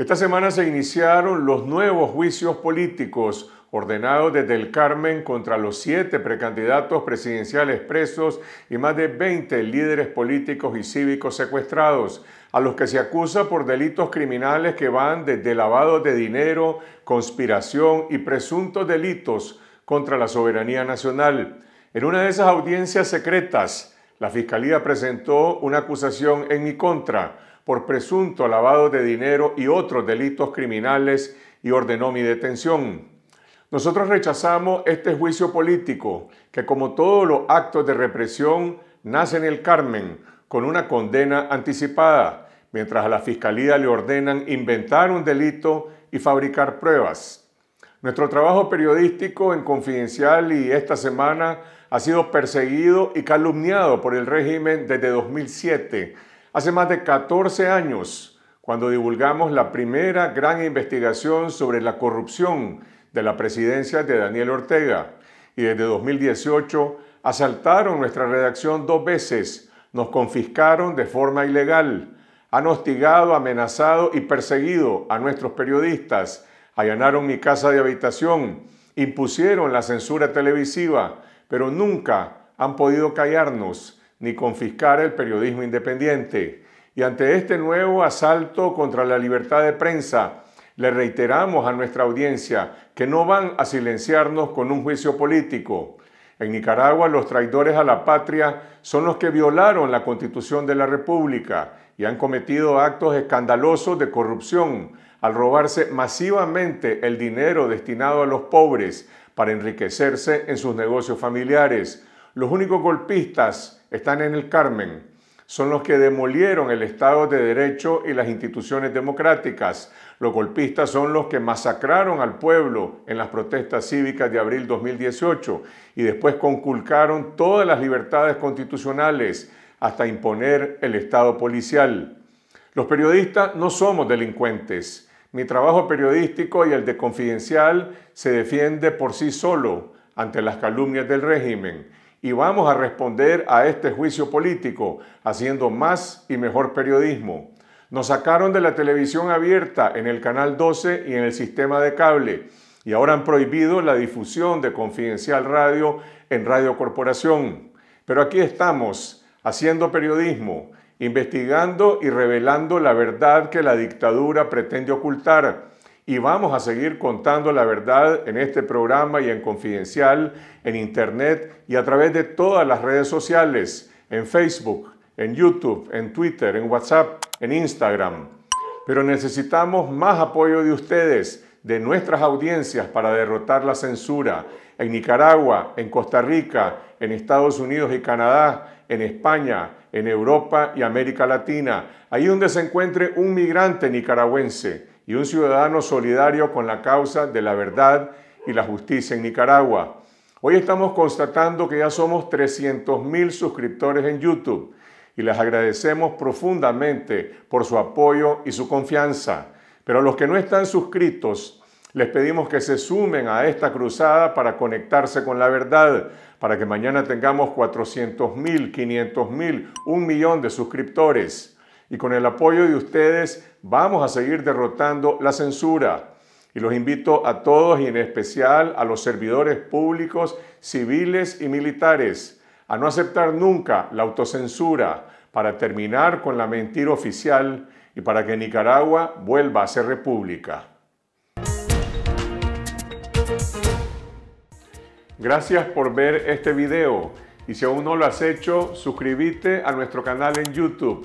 Esta semana se iniciaron los nuevos juicios políticos ordenados desde el Carmen contra los siete precandidatos presidenciales presos y más de 20 líderes políticos y cívicos secuestrados, a los que se acusa por delitos criminales que van desde lavado de dinero, conspiración y presuntos delitos contra la soberanía nacional. En una de esas audiencias secretas, la Fiscalía presentó una acusación en mi contra por presunto lavado de dinero y otros delitos criminales y ordenó mi detención. Nosotros rechazamos este juicio político que como todos los actos de represión nace en el Carmen con una condena anticipada, mientras a la Fiscalía le ordenan inventar un delito y fabricar pruebas. Nuestro trabajo periodístico en Confidencial y esta semana ha sido perseguido y calumniado por el régimen desde 2007 Hace más de 14 años, cuando divulgamos la primera gran investigación sobre la corrupción de la presidencia de Daniel Ortega, y desde 2018 asaltaron nuestra redacción dos veces, nos confiscaron de forma ilegal, han hostigado, amenazado y perseguido a nuestros periodistas, allanaron mi casa de habitación, impusieron la censura televisiva, pero nunca han podido callarnos ni confiscar el periodismo independiente. Y ante este nuevo asalto contra la libertad de prensa, le reiteramos a nuestra audiencia que no van a silenciarnos con un juicio político. En Nicaragua los traidores a la patria son los que violaron la constitución de la República y han cometido actos escandalosos de corrupción al robarse masivamente el dinero destinado a los pobres para enriquecerse en sus negocios familiares. Los únicos golpistas están en el Carmen, son los que demolieron el Estado de Derecho y las instituciones democráticas. Los golpistas son los que masacraron al pueblo en las protestas cívicas de abril 2018 y después conculcaron todas las libertades constitucionales hasta imponer el Estado policial. Los periodistas no somos delincuentes. Mi trabajo periodístico y el de Confidencial se defiende por sí solo ante las calumnias del régimen y vamos a responder a este juicio político haciendo más y mejor periodismo. Nos sacaron de la televisión abierta en el canal 12 y en el sistema de cable y ahora han prohibido la difusión de Confidencial Radio en Radio Corporación. Pero aquí estamos, haciendo periodismo, investigando y revelando la verdad que la dictadura pretende ocultar y vamos a seguir contando la verdad en este programa y en Confidencial, en Internet y a través de todas las redes sociales, en Facebook, en YouTube, en Twitter, en WhatsApp, en Instagram. Pero necesitamos más apoyo de ustedes, de nuestras audiencias para derrotar la censura en Nicaragua, en Costa Rica, en Estados Unidos y Canadá, en España, en Europa y América Latina. Ahí donde se encuentre un migrante nicaragüense y un ciudadano solidario con la causa de la verdad y la justicia en Nicaragua. Hoy estamos constatando que ya somos 300.000 suscriptores en YouTube y les agradecemos profundamente por su apoyo y su confianza. Pero a los que no están suscritos, les pedimos que se sumen a esta cruzada para conectarse con la verdad, para que mañana tengamos mil 400.000, mil un millón de suscriptores y con el apoyo de ustedes vamos a seguir derrotando la censura. Y los invito a todos y en especial a los servidores públicos, civiles y militares a no aceptar nunca la autocensura para terminar con la mentira oficial y para que Nicaragua vuelva a ser república. Gracias por ver este video y si aún no lo has hecho, suscríbete a nuestro canal en YouTube